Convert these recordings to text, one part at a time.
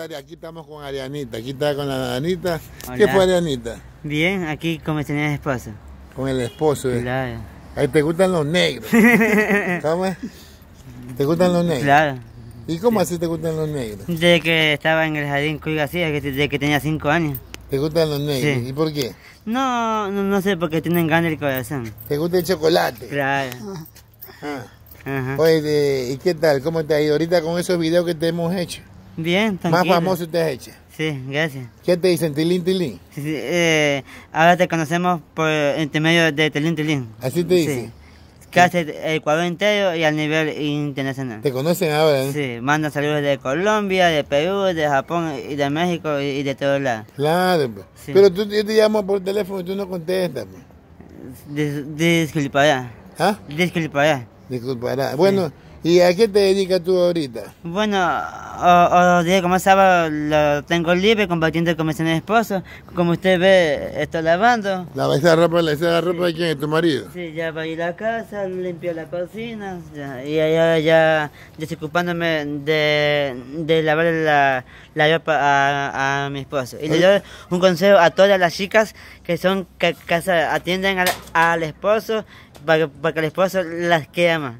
Aquí estamos con Arianita, aquí está con la Danita. ¿Qué fue Arianita? Bien, aquí con mi señor esposa. Con el esposo, ¿eh? Claro. te gustan los negros. ¿Cómo ¿Te gustan los negros? Claro. ¿Y cómo así te gustan los negros? Desde que estaba en el jardín Cuiga así, desde que tenía 5 años. ¿Te gustan los negros? Sí. ¿Y por qué? No, no, sé, porque tienen ganas el corazón. ¿Te gusta el chocolate? Claro. Ah. Ajá. Oye, ¿y qué tal? ¿Cómo te ha ido ahorita con esos videos que te hemos hecho? Bien, tranquilo. Más famoso usted es hecho. Sí, gracias. ¿Qué te dicen, Tilín Tilín? Sí, eh, ahora te conocemos por medio de Tilín Tilín. ¿Así te dicen? Sí. Casi el Ecuador entero y a nivel internacional. ¿Te conocen ahora? Eh? Sí, manda saludos de Colombia, de Perú, de Japón y de México y, de todos lados. Claro, pues. sí. pero tú, yo te llamo por teléfono y tú no contestas. Pues. Dis disculpará. ¿Ah? Disculpará. Disculpará. Bueno. ¿Y a qué te dedicas tú ahorita? Bueno, o, día como sábado lo tengo libre compartiendo con mi esposos. esposo. Como usted ve, estoy lavando. ¿Lava esa ropa, la ropa de quién? tu marido? Sí, ya ir la casa, limpio la cocina y allá ya desocupándome de, lavar la, ropa a, mi esposo. Y le doy un consejo a todas las chicas que son que, atienden al, esposo para, para que el esposo las quede más.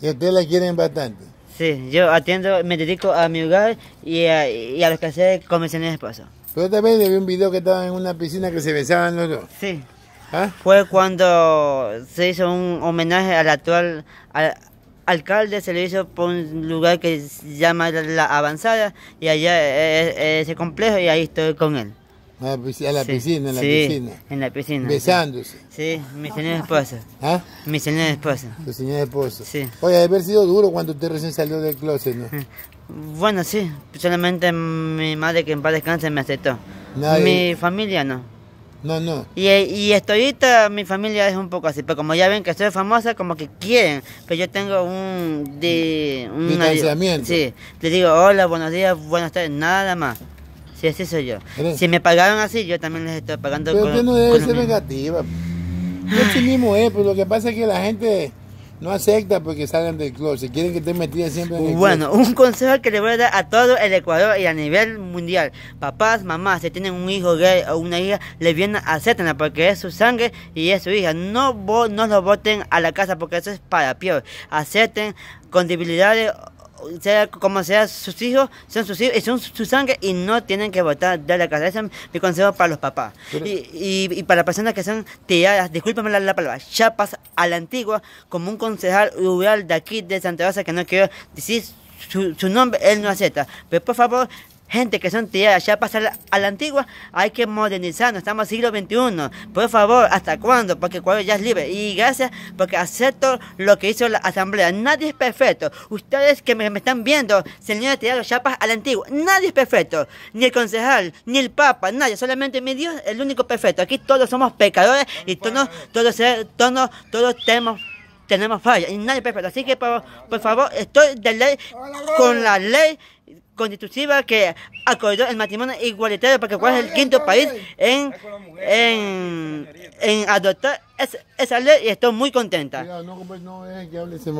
Y ustedes la quieren bastante. Sí, yo atiendo, me dedico a mi hogar y a, los que los convenciones de esposo. Pero también vi un video que estaba en una piscina que se besaban los dos. Sí. ¿Ah? Fue cuando se hizo un homenaje al actual alcalde, se le hizo por un lugar que se llama La Avanzada y allá es eh, eh, ese complejo y ahí estoy con él. Ah, a la piscina, en la piscina. En la piscina. Besándose. Sí, mi señora esposa. ¿Ah? Mi señora esposa. Tu señora esposa. Sí. Oye, debe haber sido duro cuando usted recién salió del closet, ¿no? Bueno, sí. Solamente mi madre que en paz descanse me aceptó. Nadie... Mi familia no. No, no. Y, eh, y ahorita mi familia es un poco así, pero como ya ven que soy famosa, como que quieren, pero yo tengo un... De, un Distanciamiento. Sí, les digo hola, buenos días, buenas tardes, nada más. Sí, así soy yo. Si me pagaron así, yo también les estoy pagando. Pero usted no debe ser negativa. No mismo es, pero lo que pasa es que la gente no acepta porque salgan del si Quieren que estén metidas siempre en el Bueno, un consejo que le voy a dar a todo el Ecuador y a nivel mundial. Papás, mamás, si tienen un hijo gay o una hija, le vienen, acéptenla porque es su sangre y es su hija. No, no lo voten a la casa porque eso es para peor. Acepten con debilidades sea como sea sus hijos, son sus hijos, son su sangre y no tienen que votar de la casa. Ese es mi consejo para los papás. y, y, y, para personas que son tiradas, discúlpame la, la, palabra, chapas a la antigua, como un concejal rural de aquí de Santa Rosa que no quiero decir su, su nombre, él no acepta. Pero por favor, gente que son tiradas ya pasar a la antigua, hay que modernizarnos, estamos en siglo XXI. Por favor, ¿hasta cuándo? Porque cuando ya es libre. Y gracias porque acepto lo que hizo la asamblea. Nadie es perfecto. Ustedes que me, están viendo, señores, tirar los chapas a la antigua. Nadie es perfecto. Ni el concejal, ni el papa, nadie. Solamente mi Dios, el único perfecto. Aquí todos somos pecadores y todos, todos, todos, todos tenemos tenemos fallas y nadie perfecto. Así que, por, favor, estoy de ley con la ley constitutiva que acordó el matrimonio igualitario porque cuál es el quinto país en en adoptar esa, esa ley y estoy muy contenta. Pues,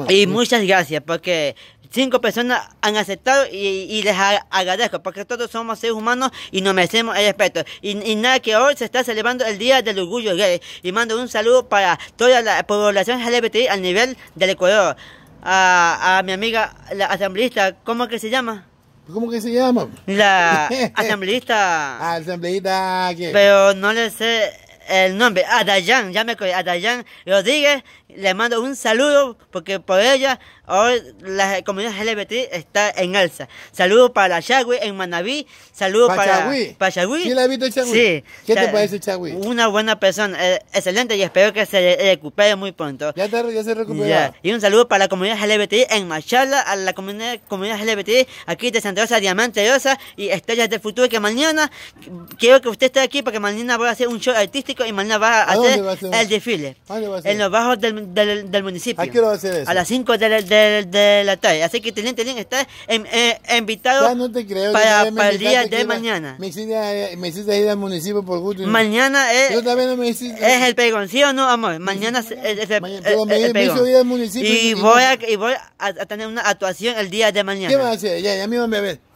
y muchas gracias porque cinco personas han aceptado y, les agradezco porque todos somos seres humanos y nos merecemos el respeto. Y, nada que hoy se está celebrando el Día del Orgullo Gay y mando un saludo para toda la población LGBT al nivel del Ecuador. A, mi amiga, la asambleísta, ¿cómo que se llama? ¿Cómo que se llama? La asambleísta. asambleísta. Pero no le sé el nombre, Adayán ya me Adayan Rodríguez, le mando un saludo porque por ella Hoy la comunidad LGBT está en alza. Saludos para Chagüi en Manabí. Saludos para Chagüi ¿Sí la visto Sí. ¿Qué te parece Chagüi? Una buena persona, eh, excelente y espero que se recupere muy pronto. Ya, ya se recuperó. Y un saludo para la comunidad LGBT en Machala, a la comunidad, comunidad LGBT aquí de Santa Rosa, Diamante Rosa y Estrellas del Futuro que mañana quiero que usted esté aquí porque mañana voy a hacer un show artístico y mañana va a, hacer, el desfile. En los bajos del, del, municipio. ¿A va a hacer eso? A las 5 de la de, de la tarde. Así que tienen Tilín está en, eh, invitado ya, no te creo, para, para el día de mañana. Me hiciste, eh, me hiciste, ir al municipio por gusto. Mañana es, Yo también me hiciste, es el pegón, o no, amor? Mañana es, el, pegoncillo. pegón. y, voy, a, tener una actuación el día de mañana. ¿Qué vas a hacer? Ya, ya me van a beber.